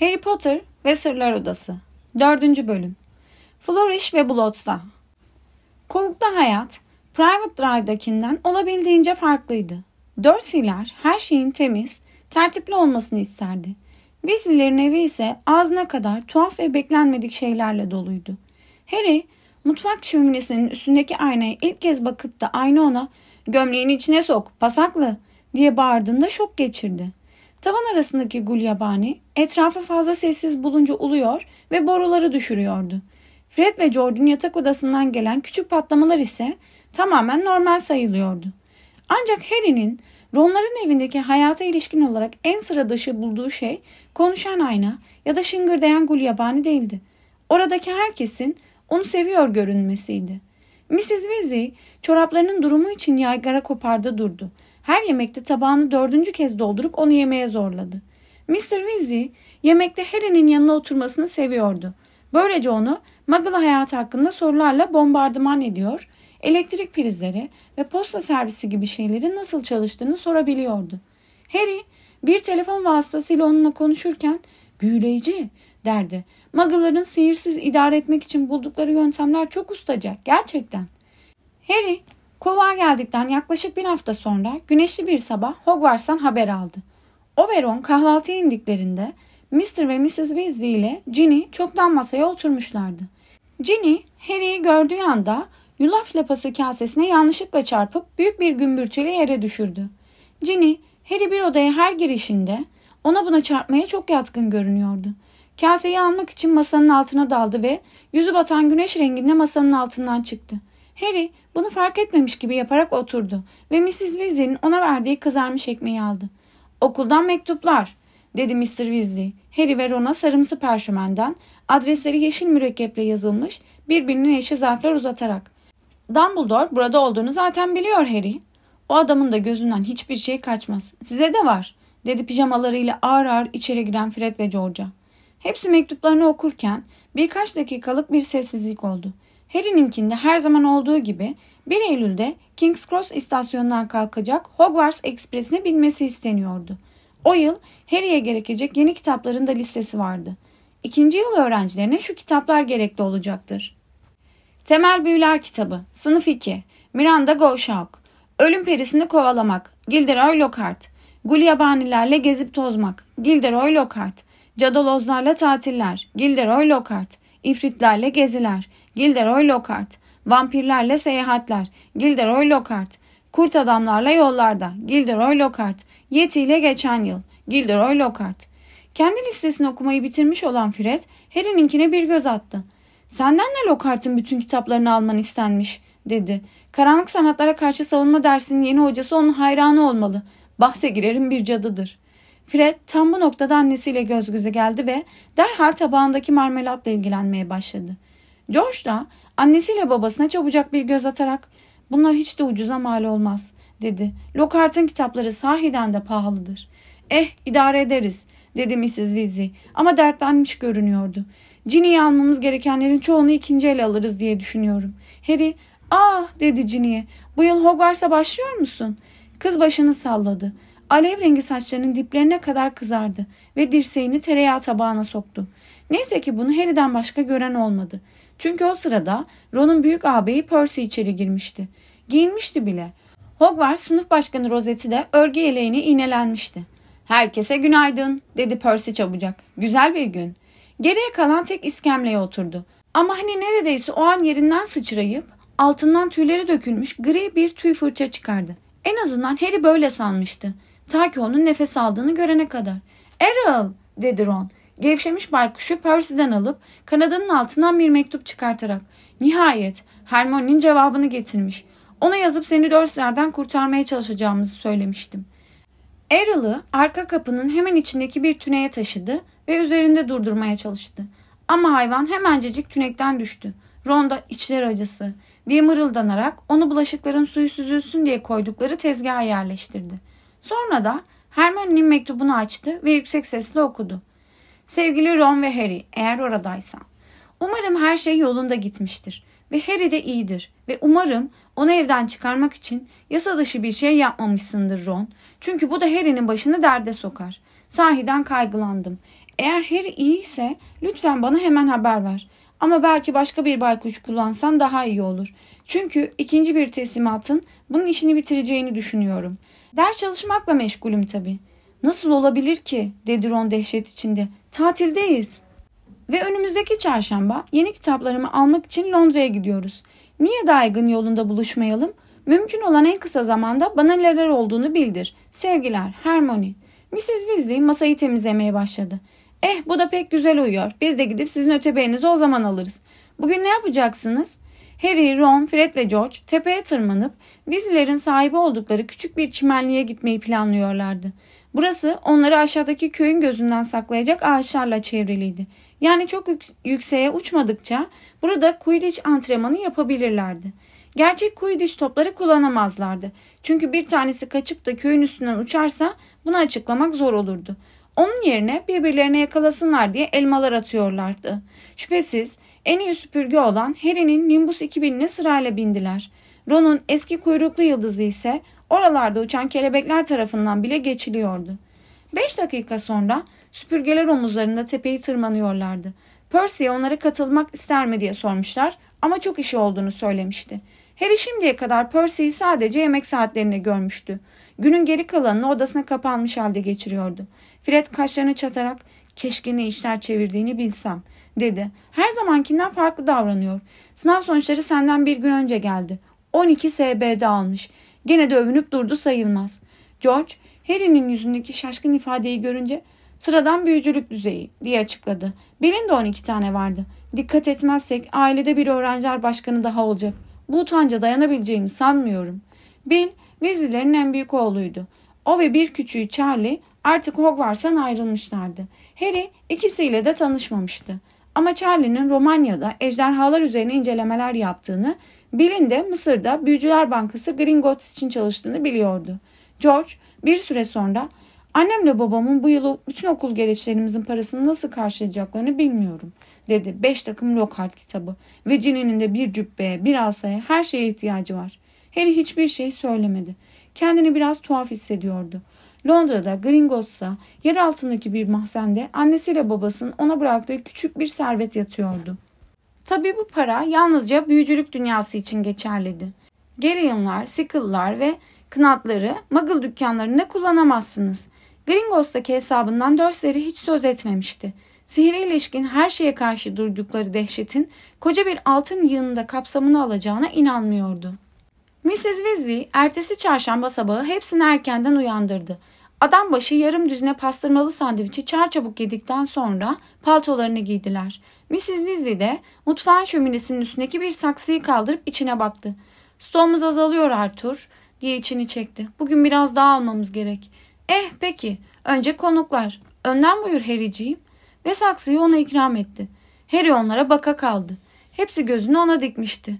Harry Potter ve Sırlar Odası 4. Bölüm Flourish ve Blotts'ta Kovukta hayat Private Drive'dakinden olabildiğince farklıydı. Dursley'ler her şeyin temiz, tertipli olmasını isterdi. Weasley'lerin evi ise ağzına kadar tuhaf ve beklenmedik şeylerle doluydu. Harry mutfak şöminesinin üstündeki aynaya ilk kez bakıp da ayna ona gömleğini içine sok pasaklı diye bağırdığında şok geçirdi. Tavan arasındaki gulyabani etrafı fazla sessiz bulunca uluyor ve boruları düşürüyordu. Fred ve George'un yatak odasından gelen küçük patlamalar ise tamamen normal sayılıyordu. Ancak Harry'nin Ronların evindeki hayata ilişkin olarak en sıra dışı bulduğu şey konuşan ayna ya da şıngırdayan yabani değildi. Oradaki herkesin onu seviyor görünmesiydi. Mrs. Weasley çoraplarının durumu için yaygara kopardı durdu her yemekte tabağını dördüncü kez doldurup onu yemeye zorladı. Mr. Weasley yemekte Harry'nin yanına oturmasını seviyordu. Böylece onu Muggle hayatı hakkında sorularla bombardıman ediyor, elektrik prizleri ve posta servisi gibi şeylerin nasıl çalıştığını sorabiliyordu. Harry bir telefon vasıtasıyla onunla konuşurken büyüleyici derdi. Muggle'ların sihirsiz idare etmek için buldukları yöntemler çok ustaca gerçekten. Harry Kova geldikten yaklaşık bir hafta sonra güneşli bir sabah Hogwarts'tan haber aldı. Oberon kahvaltıya indiklerinde Mr. ve Mrs. Weasley ile Ginny çoktan masaya oturmuşlardı. Ginny, Harry'i gördüğü anda yulaf lapası kasesine yanlışlıkla çarpıp büyük bir gümbürtüyle yere düşürdü. Ginny, Harry bir odaya her girişinde ona buna çarpmaya çok yatkın görünüyordu. Kaseyi almak için masanın altına daldı ve yüzü batan güneş renginde masanın altından çıktı. Harry bunu fark etmemiş gibi yaparak oturdu ve Mrs. Weasley'nin ona verdiği kızarmış ekmeği aldı. Okuldan mektuplar dedi Mr. Weasley. Harry ve Ron'a sarımsı perşümenden adresleri yeşil mürekkeple yazılmış birbirinin eşi zarflar uzatarak. Dumbledore burada olduğunu zaten biliyor Harry. O adamın da gözünden hiçbir şey kaçmaz. Size de var dedi pijamalarıyla ağır ağır içeri giren Fred ve George'a. Hepsi mektuplarını okurken birkaç dakikalık bir sessizlik oldu. Harry'ninkinde her zaman olduğu gibi 1 Eylül'de King's Cross istasyonundan kalkacak Hogwarts Express'ine binmesi isteniyordu. O yıl Harry'e gerekecek yeni kitapların da listesi vardı. İkinci yıl öğrencilerine şu kitaplar gerekli olacaktır. Temel Büyüler Kitabı, Sınıf 2, Miranda Goshawk, Ölüm Perisini Kovalamak, Gilderoy Lockhart, Gulyabanilerle Gezip Tozmak, Gilderoy Lockhart, Cadalozlarla Tatiller, Gilderoy Lockhart, İfritlerle geziler. Gilderoy Lockhart. Vampirlerle seyahatler. Gilderoy Lockhart. Kurt adamlarla yollarda. Gilderoy Lockhart. Yetiyle geçen yıl. Gilderoy Lockhart. Kendi listesini okumayı bitirmiş olan Fred, Harry'ninkine bir göz attı. Senden de Lockhart'ın bütün kitaplarını alman istenmiş, dedi. Karanlık sanatlara karşı savunma dersinin yeni hocası onun hayranı olmalı. Bahse girerim bir cadıdır.'' Fred tam bu noktada annesiyle göz göze geldi ve derhal tabağındaki marmelatla ilgilenmeye başladı. George da annesiyle babasına çabucak bir göz atarak ''Bunlar hiç de ucuza mal olmaz.'' dedi. ''Lockhart'ın kitapları sahiden de pahalıdır.'' ''Eh idare ederiz.'' dedi Mrs. Weasley ama dertlenmiş görünüyordu. Ginny'yi almamız gerekenlerin çoğunu ikinci ele alırız diye düşünüyorum. Harry ''Ah'' dedi Ginny'ye. ''Bu yıl Hogwarts'a başlıyor musun?'' Kız başını salladı. Alev rengi saçlarının diplerine kadar kızardı ve dirseğini tereyağı tabağına soktu. Neyse ki bunu Harry'den başka gören olmadı. Çünkü o sırada Ron'un büyük ağabeyi Percy içeri girmişti. Giyinmişti bile. Hogwarts sınıf başkanı Rosetti de örgü yeleğine iğnelenmişti. Herkese günaydın dedi Percy çabucak. Güzel bir gün. Geriye kalan tek iskemleye oturdu. Ama hani neredeyse o an yerinden sıçrayıp altından tüyleri dökülmüş gri bir tüy fırça çıkardı. En azından Harry böyle sanmıştı. Ta ki onun nefes aldığını görene kadar. Errol dedi Ron. Gevşemiş baykuşu Percy'den alıp kanadının altından bir mektup çıkartarak. Nihayet Hermione'nin cevabını getirmiş. Ona yazıp seni Dursley'lerden kurtarmaya çalışacağımızı söylemiştim. Errol'ı arka kapının hemen içindeki bir tüneye taşıdı ve üzerinde durdurmaya çalıştı. Ama hayvan hemencecik tünekten düştü. Ron da içler acısı diye mırıldanarak onu bulaşıkların suyu süzülsün diye koydukları tezgaha yerleştirdi. Sonra da Hermione'nin mektubunu açtı ve yüksek sesle okudu. Sevgili Ron ve Harry eğer oradaysan. Umarım her şey yolunda gitmiştir ve Harry de iyidir ve umarım onu evden çıkarmak için yasa dışı bir şey yapmamışsındır Ron. Çünkü bu da Harry'nin başını derde sokar. Sahiden kaygılandım. Eğer Harry iyiyse lütfen bana hemen haber ver. Ama belki başka bir baykuş kullansan daha iyi olur. Çünkü ikinci bir teslimatın bunun işini bitireceğini düşünüyorum.'' Ders çalışmakla meşgulüm tabii. Nasıl olabilir ki? dedi Ron dehşet içinde. Tatildeyiz. Ve önümüzdeki çarşamba yeni kitaplarımı almak için Londra'ya gidiyoruz. Niye Daygın yolunda buluşmayalım? Mümkün olan en kısa zamanda bana neler olduğunu bildir. Sevgiler, Hermione. Mrs. Weasley masayı temizlemeye başladı. Eh bu da pek güzel uyuyor. Biz de gidip sizin öteberinizi o zaman alırız. Bugün ne yapacaksınız? Harry, Ron, Fred ve George tepeye tırmanıp Weasley'lerin sahibi oldukları küçük bir çimenliğe gitmeyi planlıyorlardı. Burası onları aşağıdaki köyün gözünden saklayacak ağaçlarla çevriliydi. Yani çok yükseğe uçmadıkça burada Quidditch antrenmanı yapabilirlerdi. Gerçek Quidditch topları kullanamazlardı. Çünkü bir tanesi kaçıp da köyün üstünden uçarsa bunu açıklamak zor olurdu. Onun yerine birbirlerine yakalasınlar diye elmalar atıyorlardı. Şüphesiz en iyi süpürge olan Harry'nin Nimbus 2000'ine sırayla bindiler. Ron'un eski kuyruklu yıldızı ise oralarda uçan kelebekler tarafından bile geçiliyordu. Beş dakika sonra süpürgeler omuzlarında tepeyi tırmanıyorlardı. Percy'ye onlara katılmak ister mi diye sormuşlar ama çok işi olduğunu söylemişti. Harry şimdiye kadar Percy'yi sadece yemek saatlerinde görmüştü. Günün geri kalanını odasına kapanmış halde geçiriyordu. Fred kaşlarını çatarak keşke ne işler çevirdiğini bilsem dedi. Her zamankinden farklı davranıyor. Sınav sonuçları senden bir gün önce geldi. 12 SB'de almış. Gene de övünüp durdu sayılmaz. George, Harry'nin yüzündeki şaşkın ifadeyi görünce sıradan büyücülük düzeyi diye açıkladı. Benim de 12 tane vardı. Dikkat etmezsek ailede bir öğrenciler başkanı daha olacak. Bu utanca dayanabileceğimi sanmıyorum. Bill, Weasley'lerin en büyük oğluydu. O ve bir küçüğü Charlie artık Hogwarts'tan ayrılmışlardı. Harry ikisiyle de tanışmamıştı. Ama Charlie'nin Romanya'da ejderhalar üzerine incelemeler yaptığını, Bill'in de Mısır'da Büyücüler Bankası Gringotts için çalıştığını biliyordu. George bir süre sonra annemle babamın bu yıl bütün okul gereçlerimizin parasını nasıl karşılayacaklarını bilmiyorum dedi. Beş takım Lockhart kitabı ve Ginny'nin de bir cübbeye, bir asaya her şeye ihtiyacı var. Harry hiçbir şey söylemedi. Kendini biraz tuhaf hissediyordu. Londra'da Gringotts'a yer altındaki bir mahzende annesiyle babasının ona bıraktığı küçük bir servet yatıyordu. Tabii bu para yalnızca büyücülük dünyası için geçerliydi. Gerionlar, Sickle'lar ve kınatları Muggle dükkanlarında kullanamazsınız. Gringos'taki hesabından Dursley hiç söz etmemişti. Sihire ilişkin her şeye karşı duydukları dehşetin koca bir altın yığınında kapsamını alacağına inanmıyordu. Mrs. Weasley ertesi çarşamba sabahı hepsini erkenden uyandırdı. Adam başı yarım düzine pastırmalı sandviçi çarçabuk yedikten sonra paltolarını giydiler. Mrs. Weasley de mutfağın şöminesinin üstündeki bir saksıyı kaldırıp içine baktı. Stoğumuz azalıyor Arthur diye içini çekti. Bugün biraz daha almamız gerek. Eh peki önce konuklar. Önden buyur Harry'ciğim. Ve saksıyı ona ikram etti. Harry onlara baka kaldı. Hepsi gözünü ona dikmişti.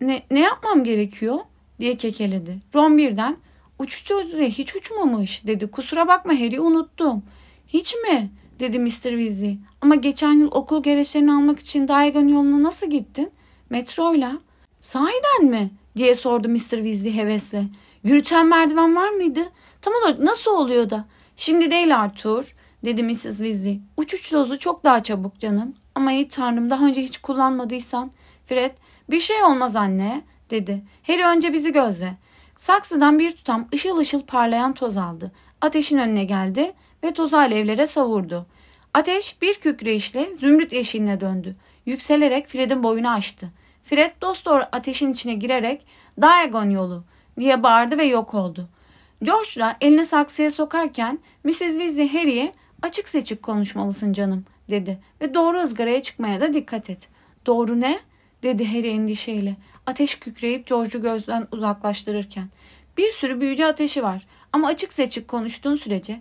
Ne, ne yapmam gerekiyor diye kekeledi. Ron birden Uçacağız diye hiç uçmamış dedi. Kusura bakma Harry unuttum. Hiç mi? dedi Mr. Weasley. Ama geçen yıl okul gereçlerini almak için Diagon yoluna nasıl gittin? Metroyla. Sahiden mi? diye sordu Mr. Weasley hevesle. Yürüten merdiven var mıydı? Tam olarak nasıl oluyor da? Şimdi değil Arthur dedi Mrs. Weasley. Uçuş dozu çok daha çabuk canım. Ama iyi tanrım daha önce hiç kullanmadıysan. Fred bir şey olmaz anne dedi. Harry önce bizi gözle. Saksıdan bir tutam ışıl ışıl parlayan toz aldı. Ateşin önüne geldi ve tozu alevlere savurdu. Ateş bir kükreyişle zümrüt yeşiline döndü. Yükselerek Fred'in boyunu aştı. Fred dostor ateşin içine girerek Diagon yolu diye bağırdı ve yok oldu. George'la elini saksıya sokarken Mrs. Weasley Harry'e açık seçik konuşmalısın canım dedi ve doğru ızgaraya çıkmaya da dikkat et. Doğru ne? dedi Harry endişeyle. Ateş kükreyip George'u gözden uzaklaştırırken. Bir sürü büyücü ateşi var ama açık seçik konuştuğun sürece.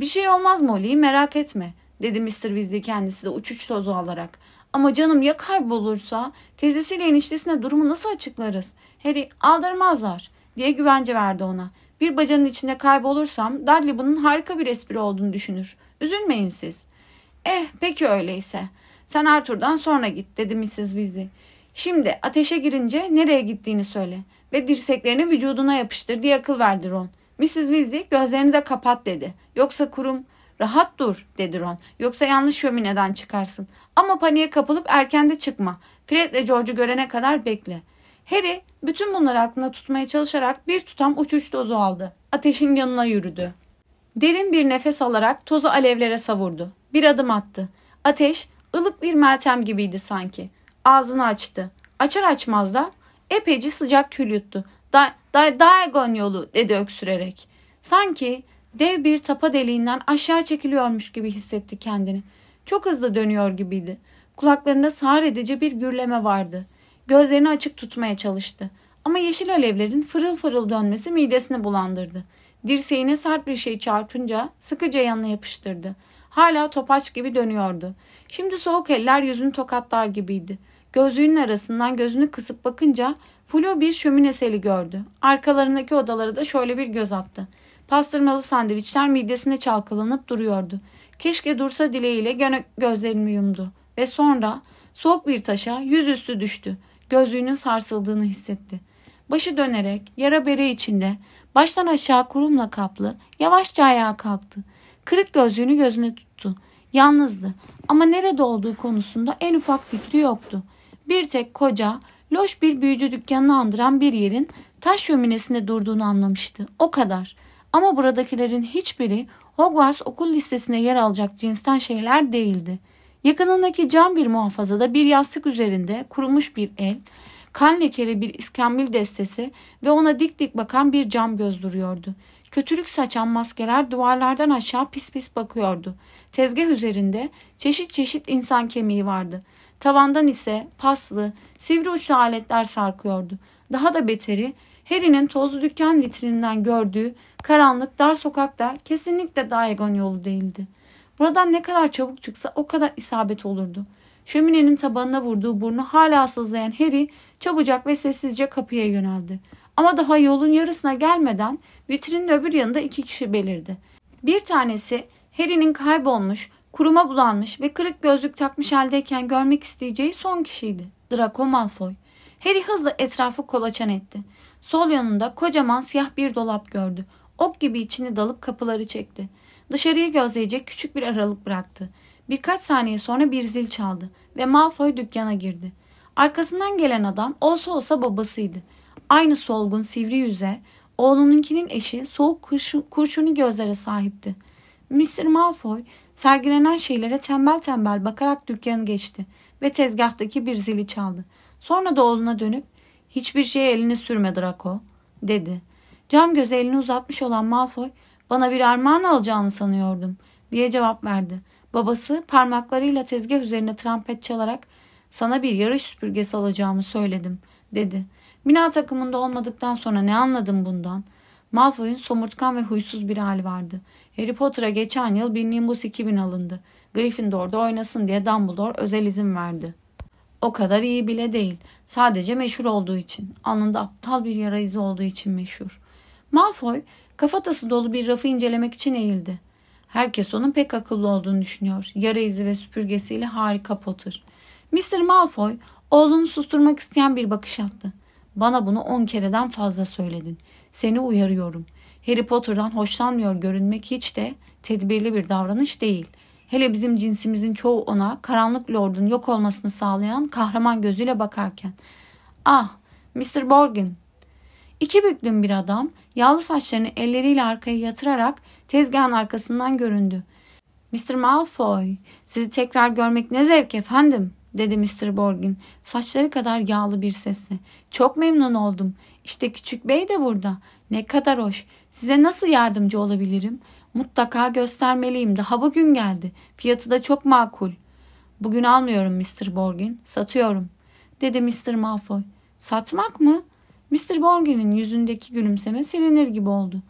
Bir şey olmaz Molly merak etme dedi Mr. Weasley kendisi de uçuş tozu alarak. Ama canım ya kaybolursa teyzesiyle eniştesine durumu nasıl açıklarız? Harry aldırmazlar diye güvence verdi ona. Bir bacanın içinde kaybolursam Dudley bunun harika bir espri olduğunu düşünür. Üzülmeyin siz. Eh peki öyleyse. Sen Arthur'dan sonra git dedi Mrs. Weasley. Şimdi ateşe girince nereye gittiğini söyle ve dirseklerini vücuduna yapıştır diye akıl verdi Ron. Mrs. Weasley gözlerini de kapat dedi. Yoksa kurum rahat dur dedi Ron. Yoksa yanlış şömineden çıkarsın. Ama paniğe kapılıp erken de çıkma. Fred'le George'u görene kadar bekle. Harry bütün bunları aklında tutmaya çalışarak bir tutam uçuş tozu aldı. Ateşin yanına yürüdü. Derin bir nefes alarak tozu alevlere savurdu. Bir adım attı. Ateş ılık bir meltem gibiydi sanki. Ağzını açtı. Açar açmaz da epeyce sıcak kül yuttu. Da, da, Daegon yolu dedi öksürerek. Sanki dev bir tapa deliğinden aşağı çekiliyormuş gibi hissetti kendini. Çok hızlı dönüyor gibiydi. Kulaklarında sağır edici bir gürleme vardı. Gözlerini açık tutmaya çalıştı. Ama yeşil alevlerin fırıl fırıl dönmesi midesini bulandırdı. Dirseğine sert bir şey çarpınca sıkıca yanına yapıştırdı. Hala topaç gibi dönüyordu. Şimdi soğuk eller yüzünü tokatlar gibiydi. Gözlüğünün arasından gözünü kısıp bakınca Flo bir şömineseli gördü. Arkalarındaki odalara da şöyle bir göz attı. Pastırmalı sandviçler midesine çalkalanıp duruyordu. Keşke dursa dileğiyle gene gözlerini yumdu. Ve sonra soğuk bir taşa yüzüstü düştü. Gözlüğünün sarsıldığını hissetti. Başı dönerek yara bere içinde baştan aşağı kurumla kaplı yavaşça ayağa kalktı. Kırık gözlüğünü gözüne tuttu. Yalnızdı ama nerede olduğu konusunda en ufak fikri yoktu. Bir tek koca, loş bir büyücü dükkanını andıran bir yerin taş şöminesinde durduğunu anlamıştı. O kadar. Ama buradakilerin hiçbiri Hogwarts okul listesine yer alacak cinsten şeyler değildi. Yakınındaki cam bir muhafazada bir yastık üzerinde kurumuş bir el, kan lekeli bir iskambil destesi ve ona dik dik bakan bir cam göz duruyordu. Kötülük saçan maskeler duvarlardan aşağı pis pis bakıyordu. Tezgah üzerinde çeşit çeşit insan kemiği vardı. Tavandan ise paslı, sivri uçlu aletler sarkıyordu. Daha da beteri Harry'nin tozlu dükkan vitrininden gördüğü karanlık dar sokakta kesinlikle Diagon yolu değildi. Buradan ne kadar çabuk çıksa o kadar isabet olurdu. Şöminenin tabanına vurduğu burnu hala sızlayan Harry çabucak ve sessizce kapıya yöneldi. Ama daha yolun yarısına gelmeden vitrinin öbür yanında iki kişi belirdi. Bir tanesi Harry'nin kaybolmuş Kuruma bulanmış ve kırık gözlük takmış haldeyken görmek isteyeceği son kişiydi. Draco Malfoy. Harry hızla etrafı kolaçan etti. Sol yanında kocaman siyah bir dolap gördü. Ok gibi içini dalıp kapıları çekti. Dışarıyı gözleyecek küçük bir aralık bıraktı. Birkaç saniye sonra bir zil çaldı ve Malfoy dükkana girdi. Arkasından gelen adam olsa olsa babasıydı. Aynı solgun sivri yüze, oğlununkinin eşi soğuk kurşun, kurşuni gözlere sahipti. Mr. Malfoy sergilenen şeylere tembel tembel bakarak dükkanı geçti ve tezgahtaki bir zili çaldı. Sonra da oğluna dönüp hiçbir şeye elini sürme Draco dedi. Cam göze elini uzatmış olan Malfoy bana bir armağan alacağını sanıyordum diye cevap verdi. Babası parmaklarıyla tezgah üzerine trampet çalarak sana bir yarış süpürgesi alacağımı söyledim dedi. Bina takımında olmadıktan sonra ne anladım bundan? Malfoy'un somurtkan ve huysuz bir hali vardı. Harry Potter'a geçen yıl bir Nimbus 2000 alındı. Gryffindor'da oynasın diye Dumbledore özel izin verdi. O kadar iyi bile değil. Sadece meşhur olduğu için. Alnında aptal bir yara izi olduğu için meşhur. Malfoy kafatası dolu bir rafı incelemek için eğildi. Herkes onun pek akıllı olduğunu düşünüyor. Yara izi ve süpürgesiyle harika Potter. Mr. Malfoy oğlunu susturmak isteyen bir bakış attı. Bana bunu on kereden fazla söyledin. Seni uyarıyorum. Harry Potter'dan hoşlanmıyor görünmek hiç de tedbirli bir davranış değil. Hele bizim cinsimizin çoğu ona karanlık lordun yok olmasını sağlayan kahraman gözüyle bakarken. Ah, Mr. Borgin. İki büklüm bir adam yağlı saçlarını elleriyle arkaya yatırarak tezgahın arkasından göründü. Mr. Malfoy, sizi tekrar görmek ne zevk efendim, dedi Mr. Borgin saçları kadar yağlı bir sesle. Çok memnun oldum. İşte küçük bey de burada. Ne kadar hoş. Size nasıl yardımcı olabilirim? Mutlaka göstermeliyim. Daha bugün geldi. Fiyatı da çok makul. Bugün almıyorum Mr. Borgin. Satıyorum. Dedi Mr. Malfoy. Satmak mı? Mr. Borgin'in yüzündeki gülümseme silinir gibi oldu.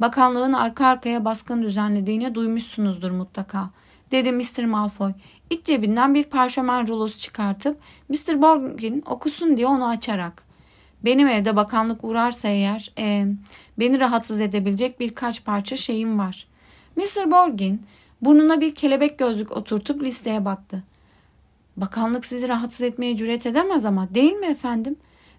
Bakanlığın arka arkaya baskın düzenlediğini duymuşsunuzdur mutlaka. Dedi Mr. Malfoy. İç cebinden bir parşömen rulosu çıkartıp Mr. Borgin okusun diye onu açarak. Benim evde bakanlık uğrarsa eğer e, beni rahatsız edebilecek birkaç parça şeyim var. Mr. Borgin burnuna bir kelebek gözlük oturtup listeye baktı. Bakanlık sizi rahatsız etmeye cüret edemez ama değil mi efendim?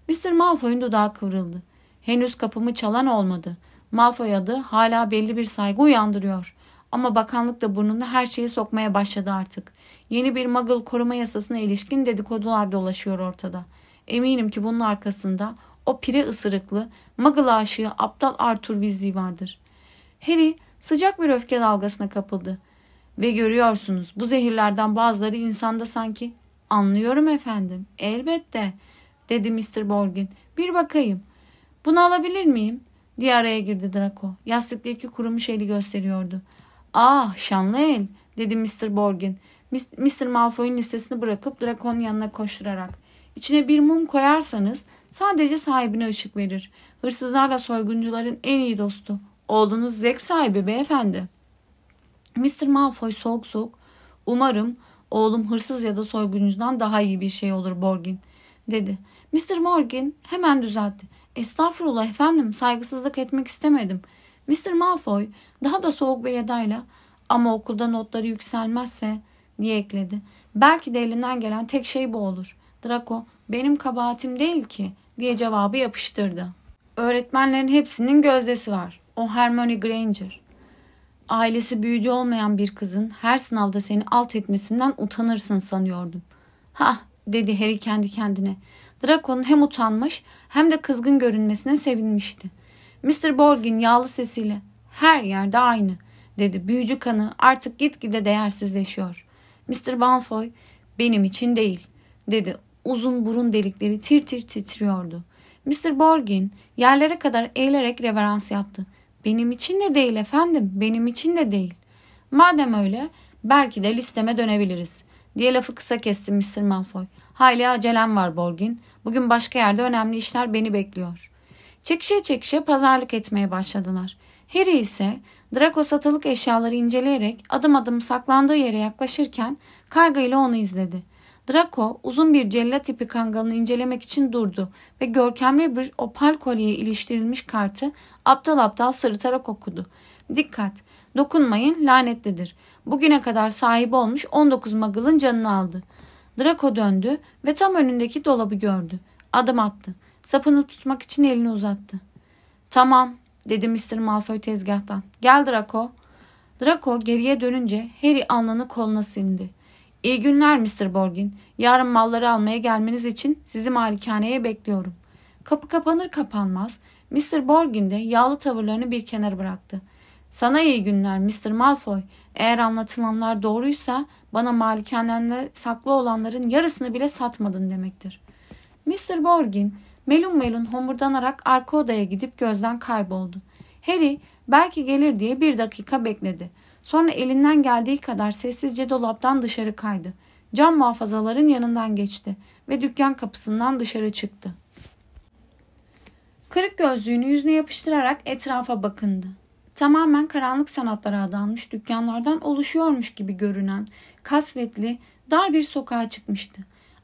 Mr. Malfoy'un dudağı kıvrıldı. Henüz kapımı çalan olmadı. Malfoy adı hala belli bir saygı uyandırıyor. Ama bakanlık da burnunda her şeyi sokmaya başladı artık. Yeni bir Muggle koruma yasasına ilişkin dedikodular dolaşıyor ortada.'' Eminim ki bunun arkasında o pire ısırıklı, muggle aşığı aptal Arthur Weasley vardır. Harry sıcak bir öfke dalgasına kapıldı. Ve görüyorsunuz bu zehirlerden bazıları insanda sanki. Anlıyorum efendim. Elbette dedi Mr. Borgin. Bir bakayım. Bunu alabilir miyim? diye araya girdi Draco. Yastıktaki kurumuş eli gösteriyordu. Ah şanlı el dedi Mr. Borgin. Mr. Malfoy'un listesini bırakıp Draco'nun yanına koşturarak. İçine bir mum koyarsanız sadece sahibine ışık verir. Hırsızlarla soyguncuların en iyi dostu. Oğlunuz zevk sahibi beyefendi. Mr. Malfoy soğuk soğuk. Umarım oğlum hırsız ya da soyguncudan daha iyi bir şey olur Borgin dedi. Mr. Morgan hemen düzeltti. Estağfurullah efendim saygısızlık etmek istemedim. Mr. Malfoy daha da soğuk bir edayla ama okulda notları yükselmezse diye ekledi. Belki de elinden gelen tek şey bu olur. Draco benim kabahatim değil ki diye cevabı yapıştırdı. Öğretmenlerin hepsinin gözdesi var. O Hermione Granger. Ailesi büyücü olmayan bir kızın her sınavda seni alt etmesinden utanırsın sanıyordum. Ha dedi Harry kendi kendine. Draco'nun hem utanmış hem de kızgın görünmesine sevinmişti. Mr. Borgin yağlı sesiyle her yerde aynı dedi. Büyücü kanı artık gitgide değersizleşiyor. Mr. Malfoy benim için değil dedi uzun burun delikleri tir tir titriyordu. Mr. Borgin yerlere kadar eğilerek reverans yaptı. Benim için de değil efendim, benim için de değil. Madem öyle, belki de listeme dönebiliriz, diye lafı kısa kesti Mr. Malfoy. Hala acelem var Borgin. Bugün başka yerde önemli işler beni bekliyor. Çekişe çekişe pazarlık etmeye başladılar. Harry ise Draco satılık eşyaları inceleyerek adım adım saklandığı yere yaklaşırken kaygıyla onu izledi. Draco uzun bir cella tipi kangalını incelemek için durdu ve görkemli bir opal kolyeye iliştirilmiş kartı aptal aptal sırıtarak okudu. Dikkat! Dokunmayın lanetlidir. Bugüne kadar sahibi olmuş 19 magılın canını aldı. Draco döndü ve tam önündeki dolabı gördü. Adım attı. Sapını tutmak için elini uzattı. Tamam dedi Mr. Malfoy tezgahtan. Gel Draco. Draco geriye dönünce Harry alnını koluna sildi. İyi günler Mr. Borgin. Yarın malları almaya gelmeniz için sizi malikaneye bekliyorum. Kapı kapanır kapanmaz Mr. Borgin de yağlı tavırlarını bir kenara bıraktı. Sana iyi günler Mr. Malfoy. Eğer anlatılanlar doğruysa bana malikanende saklı olanların yarısını bile satmadın demektir. Mr. Borgin melun melun homurdanarak arka odaya gidip gözden kayboldu. Harry belki gelir diye bir dakika bekledi. Sonra elinden geldiği kadar sessizce dolaptan dışarı kaydı. Cam muhafazaların yanından geçti ve dükkan kapısından dışarı çıktı. Kırık gözlüğünü yüzüne yapıştırarak etrafa bakındı. Tamamen karanlık sanatlara adanmış dükkanlardan oluşuyormuş gibi görünen kasvetli dar bir sokağa çıkmıştı.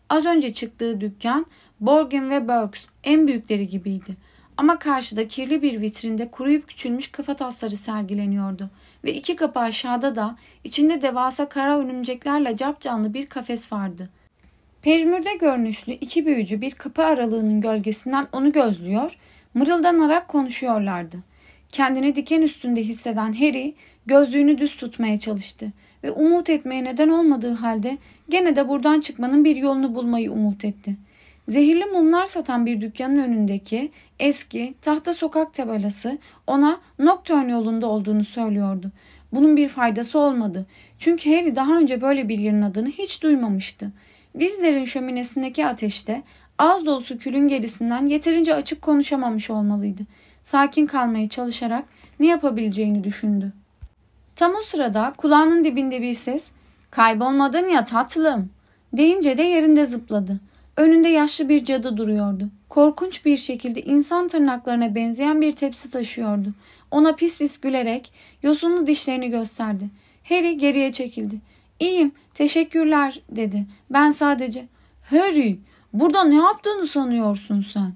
Az önce çıktığı dükkan Borgin ve Burks en büyükleri gibiydi. Ama karşıda kirli bir vitrinde kuruyup küçülmüş kafa tasları sergileniyordu. Ve iki kapı aşağıda da içinde devasa kara örümceklerle capcanlı bir kafes vardı. Pejmürde görünüşlü iki büyücü bir kapı aralığının gölgesinden onu gözlüyor, mırıldanarak konuşuyorlardı. Kendini diken üstünde hisseden Harry gözlüğünü düz tutmaya çalıştı ve umut etmeye neden olmadığı halde gene de buradan çıkmanın bir yolunu bulmayı umut etti.'' Zehirli mumlar satan bir dükkanın önündeki eski tahta sokak tabelası ona Nocturne yolunda olduğunu söylüyordu. Bunun bir faydası olmadı. Çünkü Harry daha önce böyle bir yerin adını hiç duymamıştı. Vizler'in şöminesindeki ateşte az dolusu külün gerisinden yeterince açık konuşamamış olmalıydı. Sakin kalmaya çalışarak ne yapabileceğini düşündü. Tam o sırada kulağının dibinde bir ses ''Kaybolmadın ya tatlım'' deyince de yerinde zıpladı. Önünde yaşlı bir cadı duruyordu. Korkunç bir şekilde insan tırnaklarına benzeyen bir tepsi taşıyordu. Ona pis pis gülerek yosunlu dişlerini gösterdi. Harry geriye çekildi. İyiyim, teşekkürler dedi. Ben sadece Harry, burada ne yaptığını sanıyorsun sen?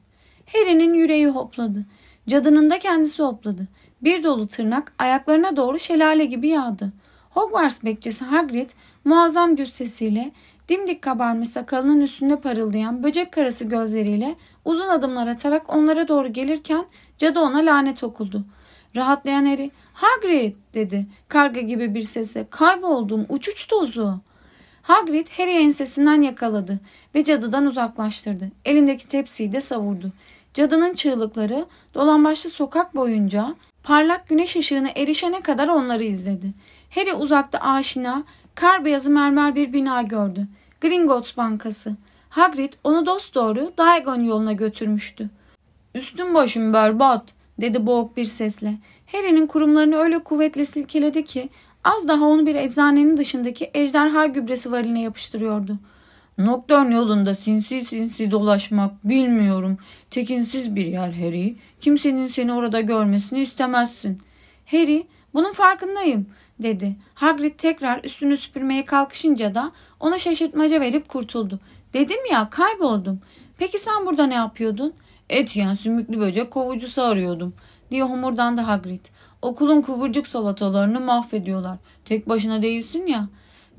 Harry'nin yüreği hopladı. Cadının da kendisi hopladı. Bir dolu tırnak ayaklarına doğru şelale gibi yağdı. Hogwarts bekçisi Hagrid muazzam cüssesiyle dimdik kabarmış sakalının üstünde parıldayan böcek karası gözleriyle uzun adımlar atarak onlara doğru gelirken cadı ona lanet okuldu. Rahatlayan Harry, Hagrid dedi karga gibi bir sesle kayboldum uçuş tozu. Hagrid Harry ensesinden yakaladı ve cadıdan uzaklaştırdı. Elindeki tepsiyi de savurdu. Cadının çığlıkları dolambaçlı sokak boyunca parlak güneş ışığına erişene kadar onları izledi. Harry uzakta aşina Kar beyazı mermer bir bina gördü. Gringotts Bankası. Hagrid onu dost doğru Diagon yoluna götürmüştü. Üstüm başım berbat dedi boğuk bir sesle. Harry'nin kurumlarını öyle kuvvetle silkeledi ki az daha onu bir eczanenin dışındaki ejderha gübresi varine yapıştırıyordu. Nocturne yolunda sinsi sinsi dolaşmak bilmiyorum. Tekinsiz bir yer Harry. Kimsenin seni orada görmesini istemezsin. Harry bunun farkındayım dedi. Hagrid tekrar üstünü süpürmeye kalkışınca da ona şaşırtmaca verip kurtuldu. Dedim ya kayboldum. Peki sen burada ne yapıyordun? Et yiyen sümüklü böcek kovucusu arıyordum diye homurdandı Hagrid. Okulun kıvırcık salatalarını mahvediyorlar. Tek başına değilsin ya.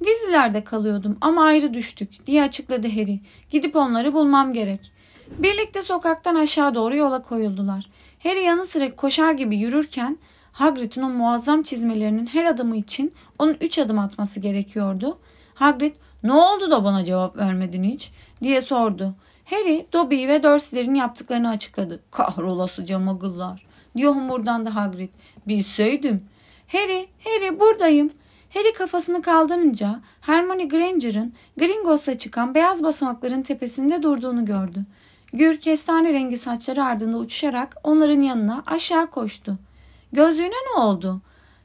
Vizilerde kalıyordum ama ayrı düştük diye açıkladı Harry. Gidip onları bulmam gerek. Birlikte sokaktan aşağı doğru yola koyuldular. Harry yanı sıra koşar gibi yürürken Hagrid'in o muazzam çizmelerinin her adımı için onun üç adım atması gerekiyordu. Hagrid ne oldu da bana cevap vermedin hiç diye sordu. Harry, Dobby ve Dursley'lerin yaptıklarını açıkladı. Kahrolasıca muggle'lar diye humurdandı Hagrid. Bilseydim. Harry, Harry buradayım. Harry kafasını kaldırınca Hermione Granger'ın Gringos'a çıkan beyaz basamakların tepesinde durduğunu gördü. Gür kestane rengi saçları ardında uçuşarak onların yanına aşağı koştu. Gözlüğüne ne oldu?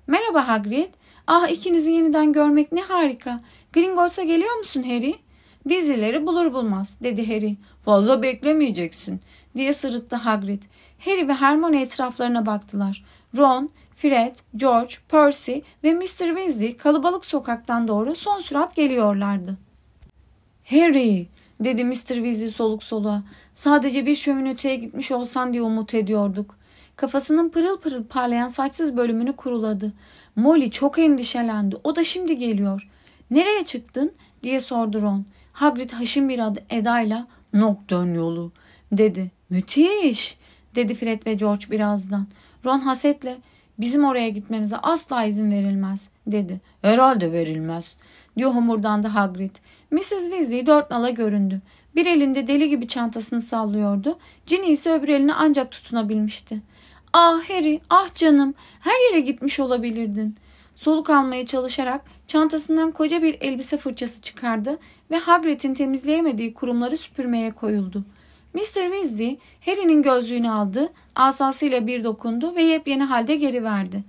Merhaba Hagrid. Ah ikinizi yeniden görmek ne harika. Gringotts'a geliyor musun Harry? Dizileri bulur bulmaz dedi Harry. Fazla beklemeyeceksin diye sırıttı Hagrid. Harry ve Hermione etraflarına baktılar. Ron, Fred, George, Percy ve Mr. Weasley kalabalık sokaktan doğru son sürat geliyorlardı. Harry, dedi Mr. Weasley soluk soluğa. Sadece bir şömin gitmiş olsan diye umut ediyorduk. Kafasının pırıl pırıl parlayan saçsız bölümünü kuruladı. Molly çok endişelendi. O da şimdi geliyor. Nereye çıktın diye sordu Ron. Hagrid haşin bir adı edayla nok dön yolu dedi. Müthiş dedi Fred ve George birazdan. Ron hasetle bizim oraya gitmemize asla izin verilmez dedi. Herhalde verilmez diyor homurdandı Hagrid. Mrs. Weasley dört nala göründü. Bir elinde deli gibi çantasını sallıyordu. Ginny ise öbür elini ancak tutunabilmişti. Ah Harry, ah canım, her yere gitmiş olabilirdin. Soluk almaya çalışarak çantasından koca bir elbise fırçası çıkardı ve Hagrid'in temizleyemediği kurumları süpürmeye koyuldu. Mr. Weasley, Harry'nin gözlüğünü aldı, asasıyla bir dokundu ve yepyeni halde geri verdi.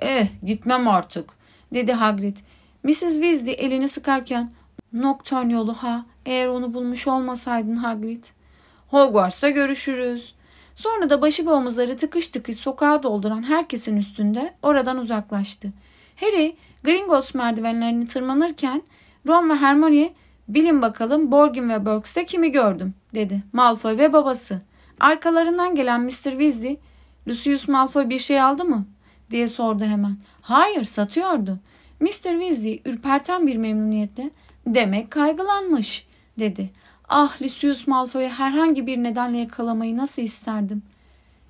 Eh, gitmem artık, dedi Hagrid. Mrs. Weasley elini sıkarken, Nocturne yolu ha, eğer onu bulmuş olmasaydın Hagrid. Hogwarts'a görüşürüz.'' Sonra da başı ve omuzları tıkış tıkış sokağa dolduran herkesin üstünde oradan uzaklaştı. Harry Gringotts merdivenlerini tırmanırken Ron ve Hermione bilin bakalım Borgin ve Burks'te kimi gördüm dedi Malfoy ve babası. Arkalarından gelen Mr. Weasley Lucius Malfoy bir şey aldı mı diye sordu hemen. Hayır satıyordu. Mr. Weasley ürperten bir memnuniyetle demek kaygılanmış dedi. Ah Lucius Malfoy'u herhangi bir nedenle yakalamayı nasıl isterdim.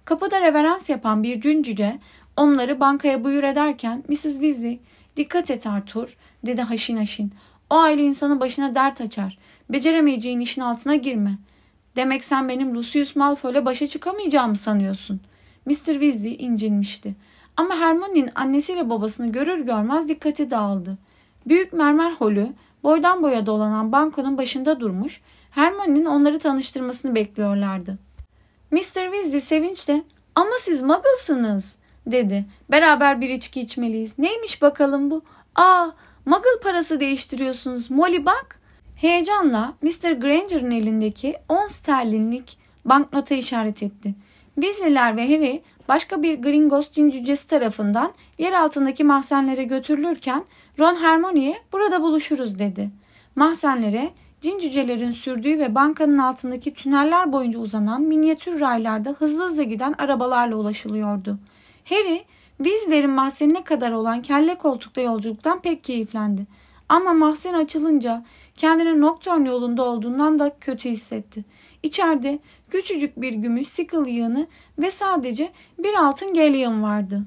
Kapıda reverans yapan bir cüncüce onları bankaya buyur ederken Mrs. Weasley dikkat et Arthur dedi haşin haşin. O aile insanı başına dert açar. Beceremeyeceğin işin altına girme. Demek sen benim Lucius Malfoy'la başa çıkamayacağımı sanıyorsun. Mr. Weasley incinmişti. Ama Hermione'nin annesiyle babasını görür görmez dikkati dağıldı. Büyük mermer holü boydan boya dolanan bankonun başında durmuş, Hermione'nin onları tanıştırmasını bekliyorlardı. Mr. Weasley sevinçle ''Ama siz Muggle'sınız.'' dedi. ''Beraber bir içki içmeliyiz. Neymiş bakalım bu? Aa, Muggle parası değiştiriyorsunuz. Molly bak.'' Heyecanla Mr. Granger'ın elindeki 10 sterlinlik banknota işaret etti. Weasley'ler ve Harry başka bir Gringos cin cücesi tarafından yer altındaki mahzenlere götürülürken Ron Hermione'ye burada buluşuruz dedi. Mahzenlere cin cücelerin sürdüğü ve bankanın altındaki tüneller boyunca uzanan minyatür raylarda hızlı hızlı giden arabalarla ulaşılıyordu. Harry, Weasley'in mahzenine kadar olan kelle koltukta yolculuktan pek keyiflendi. Ama mahzen açılınca kendini Nocturne yolunda olduğundan da kötü hissetti. İçeride küçücük bir gümüş sikıl yığını ve sadece bir altın geliyon vardı.''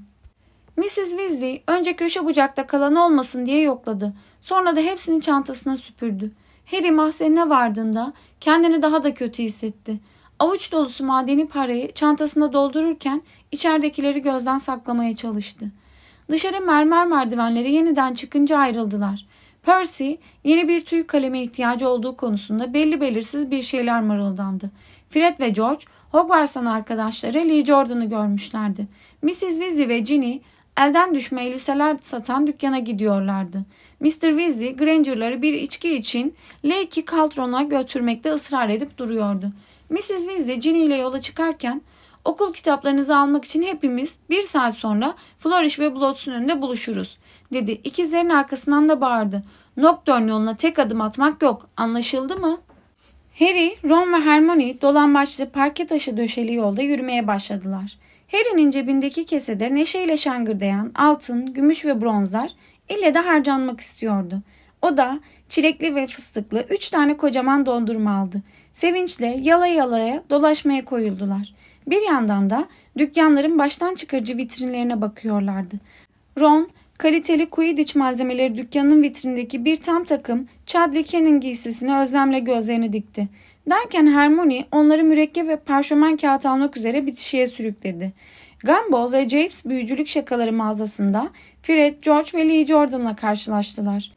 Mrs. Weasley önce köşe bucakta kalan olmasın diye yokladı. Sonra da hepsini çantasına süpürdü. Harry mahzenine vardığında kendini daha da kötü hissetti. Avuç dolusu madeni parayı çantasına doldururken içeridekileri gözden saklamaya çalıştı. Dışarı mermer merdivenlere yeniden çıkınca ayrıldılar. Percy yeni bir tüy kaleme ihtiyacı olduğu konusunda belli belirsiz bir şeyler mırıldandı. Fred ve George Hogwarts'tan arkadaşları Lee Jordan'ı görmüşlerdi. Mrs. Weasley ve Ginny Elden düşme elbiseler satan dükkana gidiyorlardı. Mr. Weasley Granger'ları bir içki için Lake Caltron'a götürmekte ısrar edip duruyordu. Mrs. Weasley Ginny ile yola çıkarken okul kitaplarınızı almak için hepimiz bir saat sonra Flourish ve Blood'sun önünde buluşuruz dedi. İkizlerin arkasından da bağırdı. Nocturne yoluna tek adım atmak yok. Anlaşıldı mı? Harry, Ron ve Hermione dolan başlı parke taşı döşeli yolda yürümeye başladılar. Harry'nin cebindeki kesede neşeyle şangırdayan altın, gümüş ve bronzlar ille de harcanmak istiyordu. O da çilekli ve fıstıklı üç tane kocaman dondurma aldı. Sevinçle yala yalaya dolaşmaya koyuldular. Bir yandan da dükkanların baştan çıkarıcı vitrinlerine bakıyorlardı. Ron kaliteli Quidditch malzemeleri dükkanının vitrindeki bir tam takım Chadley Cannon giysisine özlemle gözlerini dikti. Derken Hermione onları mürekkep ve parşömen kağıt almak üzere bitişiye sürükledi. Gumball ve Japes büyücülük şakaları mağazasında Fred, George ve Lee Jordan'la karşılaştılar.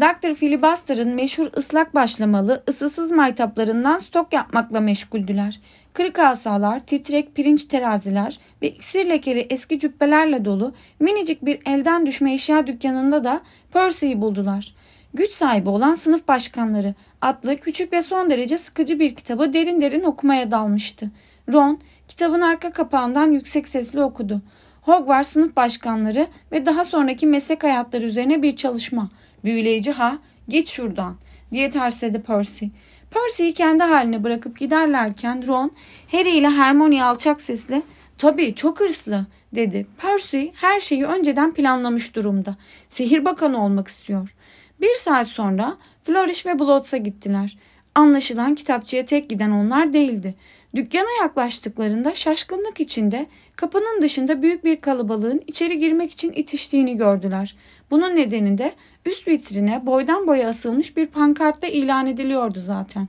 Dr. Filibuster'ın meşhur ıslak başlamalı, ısısız maytaplarından stok yapmakla meşguldüler. Kırık asalar, titrek pirinç teraziler ve iksir lekeli eski cübbelerle dolu minicik bir elden düşme eşya dükkanında da Percy'yi buldular. Güç sahibi olan sınıf başkanları adlı küçük ve son derece sıkıcı bir kitabı derin derin okumaya dalmıştı. Ron kitabın arka kapağından yüksek sesle okudu. Hogwarts sınıf başkanları ve daha sonraki meslek hayatları üzerine bir çalışma. Büyüleyici ha, git şuradan diye tersledi Percy. Percy'yi kendi haline bırakıp giderlerken Ron, Harry ile Hermione alçak sesle ''Tabii çok hırslı'' dedi. Percy her şeyi önceden planlamış durumda. Sihir bakanı olmak istiyor. Bir saat sonra Flourish ve Bloods'a gittiler. Anlaşılan kitapçıya tek giden onlar değildi. Dükkana yaklaştıklarında şaşkınlık içinde kapının dışında büyük bir kalabalığın içeri girmek için itiştiğini gördüler. Bunun nedeni de üst vitrine boydan boya asılmış bir pankartta ilan ediliyordu zaten.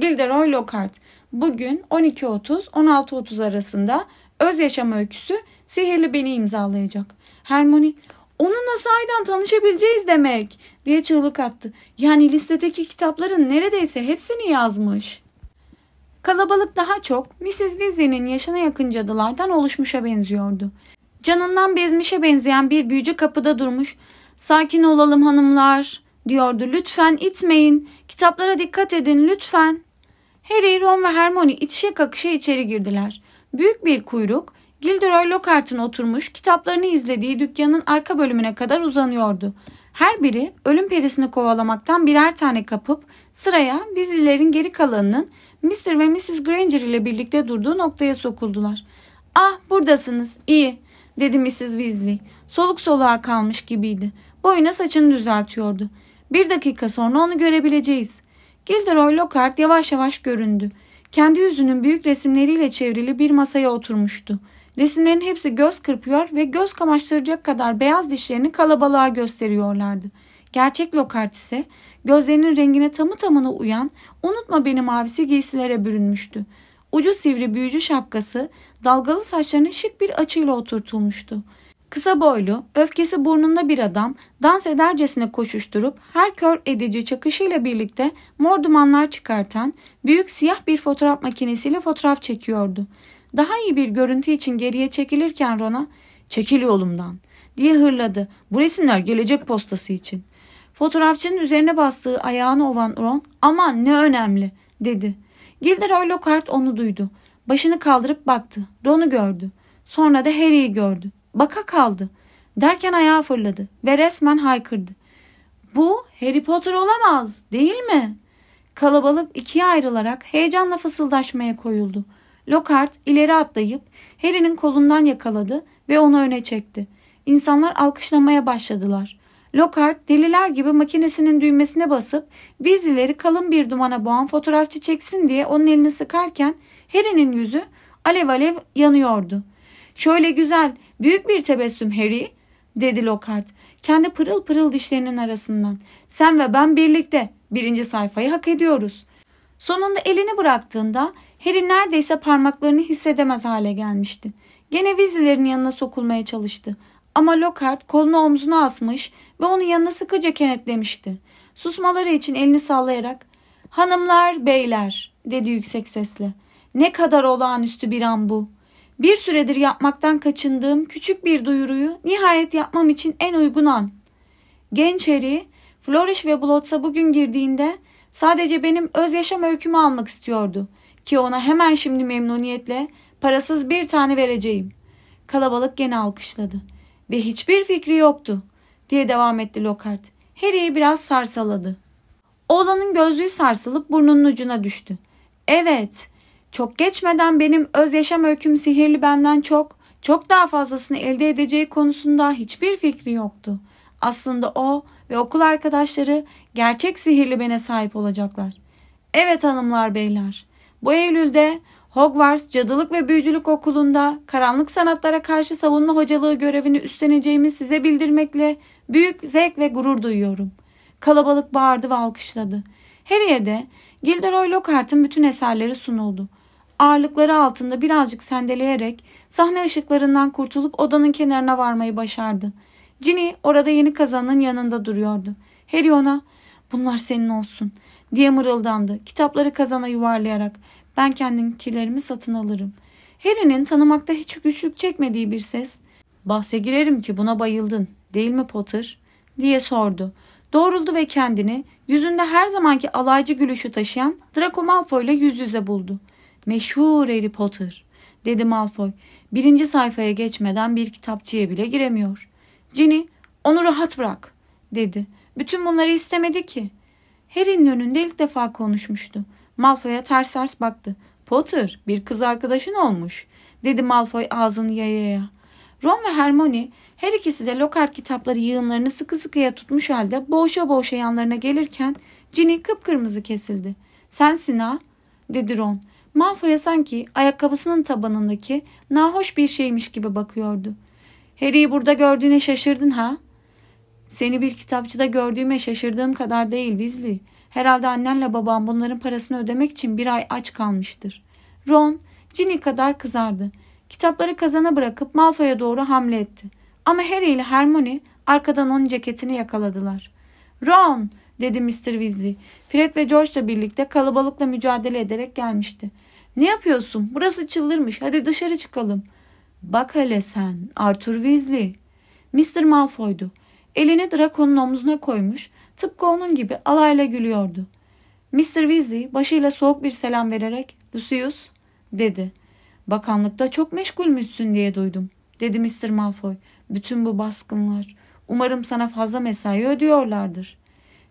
Gilderoy Lockhart bugün 12.30-16.30 arasında Öz Yaşam Öyküsü Sihirli Beni imzalayacak. Hermione Onunla sahiden tanışabileceğiz demek diye çığlık attı. Yani listedeki kitapların neredeyse hepsini yazmış. Kalabalık daha çok Mrs. Weasley'nin yaşına yakın cadılardan oluşmuşa benziyordu. Canından bezmişe benzeyen bir büyücü kapıda durmuş. Sakin olalım hanımlar diyordu. Lütfen itmeyin. Kitaplara dikkat edin lütfen. Harry, Ron ve Hermione itişe kakışa içeri girdiler. Büyük bir kuyruk Gilderoy Lockhart'ın oturmuş, kitaplarını izlediği dükkanın arka bölümüne kadar uzanıyordu. Her biri ölüm perisini kovalamaktan birer tane kapıp sıraya bizilerin geri kalanının Mr. ve Mrs. Granger ile birlikte durduğu noktaya sokuldular. Ah buradasınız iyi dedi Mrs. Weasley. Soluk soluğa kalmış gibiydi. Boyuna saçını düzeltiyordu. Bir dakika sonra onu görebileceğiz. Gilderoy Lockhart yavaş yavaş göründü. Kendi yüzünün büyük resimleriyle çevrili bir masaya oturmuştu. Resimlerin hepsi göz kırpıyor ve göz kamaştıracak kadar beyaz dişlerini kalabalığa gösteriyorlardı. Gerçek Lockhart ise gözlerinin rengine tamı tamına uyan unutma beni mavisi giysilere bürünmüştü. Ucu sivri büyücü şapkası dalgalı saçlarını şık bir açıyla oturtulmuştu. Kısa boylu, öfkesi burnunda bir adam dans edercesine koşuşturup her kör edici çakışıyla birlikte mor dumanlar çıkartan büyük siyah bir fotoğraf makinesiyle fotoğraf çekiyordu. Daha iyi bir görüntü için geriye çekilirken Rona çekil yolumdan diye hırladı. Bu resimler gelecek postası için. Fotoğrafçının üzerine bastığı ayağını ovan Ron aman ne önemli dedi. Gilderoy Lockhart onu duydu. Başını kaldırıp baktı. Ron'u gördü. Sonra da Harry'i gördü. Baka kaldı. Derken ayağa fırladı ve resmen haykırdı. Bu Harry Potter olamaz değil mi? Kalabalık ikiye ayrılarak heyecanla fısıldaşmaya koyuldu. Lockhart ileri atlayıp Harry'nin kolundan yakaladı ve onu öne çekti. İnsanlar alkışlamaya başladılar. Lockhart deliler gibi makinesinin düğmesine basıp Weasley'leri kalın bir dumana boğan fotoğrafçı çeksin diye onun elini sıkarken Harry'nin yüzü alev alev yanıyordu. Şöyle güzel, büyük bir tebessüm Harry, dedi Lockhart. Kendi pırıl pırıl dişlerinin arasından. Sen ve ben birlikte birinci sayfayı hak ediyoruz. Sonunda elini bıraktığında Harry neredeyse parmaklarını hissedemez hale gelmişti. Gene Weasley'lerin yanına sokulmaya çalıştı. Ama Lockhart kolunu omzuna asmış ve onu yanına sıkıca kenetlemişti. Susmaları için elini sallayarak ''Hanımlar, beyler'' dedi yüksek sesle. ''Ne kadar olağanüstü bir an bu. Bir süredir yapmaktan kaçındığım küçük bir duyuruyu nihayet yapmam için en uygun an. Genç Harry, Flourish ve Blotts'a bugün girdiğinde sadece benim öz yaşam öykümü almak istiyordu.'' ki ona hemen şimdi memnuniyetle parasız bir tane vereceğim. Kalabalık gene alkışladı. Ve hiçbir fikri yoktu diye devam etti Lockhart. Harry'i biraz sarsaladı. Oğlanın gözlüğü sarsılıp burnunun ucuna düştü. Evet, çok geçmeden benim öz yaşam öyküm sihirli benden çok, çok daha fazlasını elde edeceği konusunda hiçbir fikri yoktu. Aslında o ve okul arkadaşları gerçek sihirli bene sahip olacaklar. Evet hanımlar beyler, bu Eylül'de Hogwarts Cadılık ve Büyücülük Okulu'nda karanlık sanatlara karşı savunma hocalığı görevini üstleneceğimi size bildirmekle büyük zevk ve gurur duyuyorum. Kalabalık bağırdı ve alkışladı. Harry'e de Gilderoy Lockhart'ın bütün eserleri sunuldu. Ağırlıkları altında birazcık sendeleyerek sahne ışıklarından kurtulup odanın kenarına varmayı başardı. Ginny orada yeni kazanın yanında duruyordu. Harry ona bunlar senin olsun diye mırıldandı. Kitapları kazana yuvarlayarak ben kendinkilerimi satın alırım. Harry'nin tanımakta hiç güçlük çekmediği bir ses. Bahse girerim ki buna bayıldın değil mi Potter? diye sordu. Doğruldu ve kendini yüzünde her zamanki alaycı gülüşü taşıyan Draco Malfoy ile yüz yüze buldu. Meşhur Harry Potter dedi Malfoy. Birinci sayfaya geçmeden bir kitapçıya bile giremiyor. Ginny onu rahat bırak dedi. Bütün bunları istemedi ki. Harry'nin önünde ilk defa konuşmuştu. Malfoy'a ters ters baktı. Potter bir kız arkadaşın olmuş dedi Malfoy ağzını yayaya. Ron ve Hermione her ikisi de Lockhart kitapları yığınlarını sıkı sıkıya tutmuş halde boğuşa boğuşa yanlarına gelirken Ginny kıpkırmızı kesildi. Sen Sina? dedi Ron. Malfoy'a sanki ayakkabısının tabanındaki nahoş bir şeymiş gibi bakıyordu. Harry'i burada gördüğüne şaşırdın ha seni bir kitapçıda gördüğüme şaşırdığım kadar değil Vizli. Herhalde annenle babam bunların parasını ödemek için bir ay aç kalmıştır. Ron, Ginny kadar kızardı. Kitapları kazana bırakıp Malfoy'a doğru hamle etti. Ama Harry ile Hermione arkadan onun ceketini yakaladılar. Ron, dedi Mr. Weasley. Fred ve George George'la birlikte kalabalıkla mücadele ederek gelmişti. Ne yapıyorsun? Burası çıldırmış. Hadi dışarı çıkalım. Bak hele sen, Arthur Weasley. Mr. Malfoy'du. Elini Draco'nun omzuna koymuş, tıpkı onun gibi alayla gülüyordu. Mr. Weasley başıyla soğuk bir selam vererek Lucius dedi. Bakanlıkta çok meşgulmüşsün diye duydum dedi Mr. Malfoy. Bütün bu baskınlar. Umarım sana fazla mesai ödüyorlardır.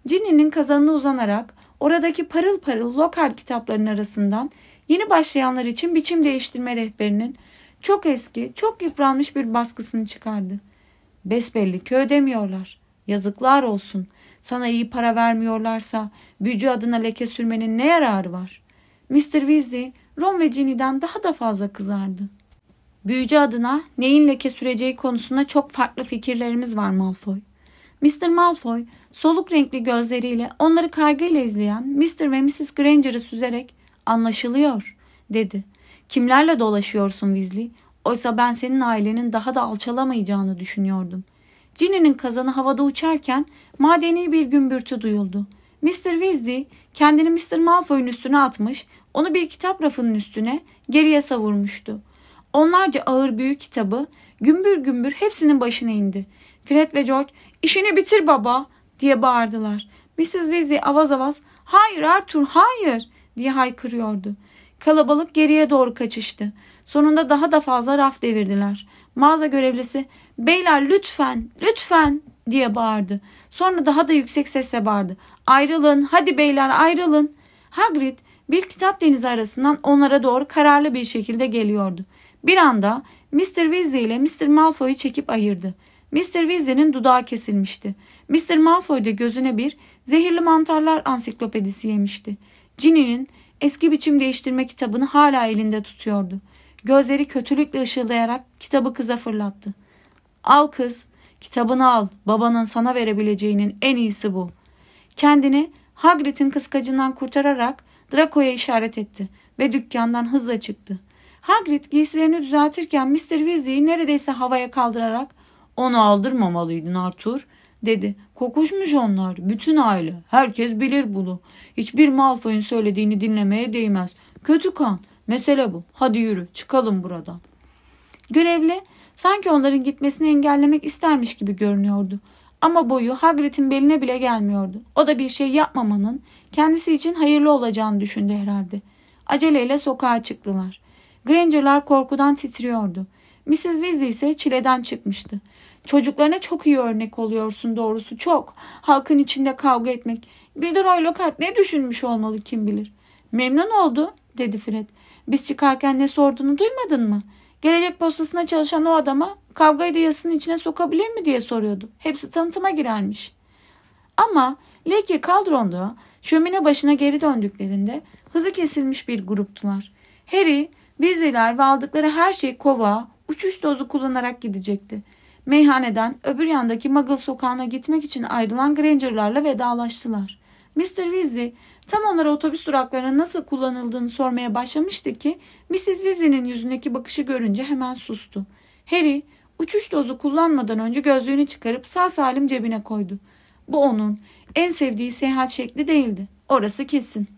Ginny'nin kazanını uzanarak oradaki parıl parıl Lockhart kitapların arasından yeni başlayanlar için biçim değiştirme rehberinin çok eski, çok yıpranmış bir baskısını çıkardı. Besbelli ki ödemiyorlar. Yazıklar olsun. Sana iyi para vermiyorlarsa büyücü adına leke sürmenin ne yararı var? Mr. Weasley Ron ve Ginny'den daha da fazla kızardı. Büyücü adına neyin leke süreceği konusunda çok farklı fikirlerimiz var Malfoy. Mr. Malfoy soluk renkli gözleriyle onları kaygıyla izleyen Mr. ve Mrs. Granger'ı süzerek anlaşılıyor dedi. Kimlerle dolaşıyorsun Weasley? Oysa ben senin ailenin daha da alçalamayacağını düşünüyordum. Cininin kazanı havada uçarken madeni bir gümbürtü duyuldu. Mr. Weasley kendini Mr. Malfoy'un üstüne atmış, onu bir kitap rafının üstüne geriye savurmuştu. Onlarca ağır büyük kitabı gümbür gümbür hepsinin başına indi. Fred ve George işini bitir baba diye bağırdılar. Mrs. Weasley avaz avaz hayır Arthur hayır diye haykırıyordu. Kalabalık geriye doğru kaçıştı. Sonunda daha da fazla raf devirdiler. Mağaza görevlisi beyler lütfen lütfen diye bağırdı. Sonra daha da yüksek sesle bağırdı. Ayrılın hadi beyler ayrılın. Hagrid bir kitap denizi arasından onlara doğru kararlı bir şekilde geliyordu. Bir anda Mr. Weasley ile Mr. Malfoy'u çekip ayırdı. Mr. Weasley'nin dudağı kesilmişti. Mr. Malfoy da gözüne bir zehirli mantarlar ansiklopedisi yemişti. Ginny'nin Eski biçim değiştirme kitabını hala elinde tutuyordu. Gözleri kötülükle ışıldayarak kitabı kıza fırlattı. Al kız, kitabını al. Babanın sana verebileceğinin en iyisi bu. Kendini Hagrid'in kıskacından kurtararak Draco'ya işaret etti ve dükkandan hızla çıktı. Hagrid giysilerini düzeltirken Mr. Weasley'i neredeyse havaya kaldırarak ''Onu aldırmamalıydın Arthur dedi. Kokuşmuş onlar. Bütün aile. Herkes bilir bunu. Hiçbir Malfoy'un söylediğini dinlemeye değmez. Kötü kan. Mesele bu. Hadi yürü. Çıkalım buradan. Görevli sanki onların gitmesini engellemek istermiş gibi görünüyordu. Ama boyu Hagrid'in beline bile gelmiyordu. O da bir şey yapmamanın kendisi için hayırlı olacağını düşündü herhalde. Aceleyle sokağa çıktılar. Granger'lar korkudan titriyordu. Mrs. Weasley ise çileden çıkmıştı. Çocuklarına çok iyi örnek oluyorsun doğrusu çok. Halkın içinde kavga etmek. Bir de Roy Lockhart ne düşünmüş olmalı kim bilir. Memnun oldu dedi Fred. Biz çıkarken ne sorduğunu duymadın mı? Gelecek postasına çalışan o adama kavgayı da yasının içine sokabilir mi diye soruyordu. Hepsi tanıtıma girermiş. Ama Lake Kaldron'da şömine başına geri döndüklerinde hızı kesilmiş bir gruptular. Harry, vizeler ve aldıkları her şeyi kova, uçuş dozu kullanarak gidecekti. Meyhaneden öbür yandaki Muggle sokağına gitmek için ayrılan Granger'larla vedalaştılar. Mr. Weasley tam onlara otobüs duraklarının nasıl kullanıldığını sormaya başlamıştı ki Mrs. Weasley'nin yüzündeki bakışı görünce hemen sustu. Harry uçuş dozu kullanmadan önce gözlüğünü çıkarıp sağ salim cebine koydu. Bu onun en sevdiği seyahat şekli değildi. Orası kesin.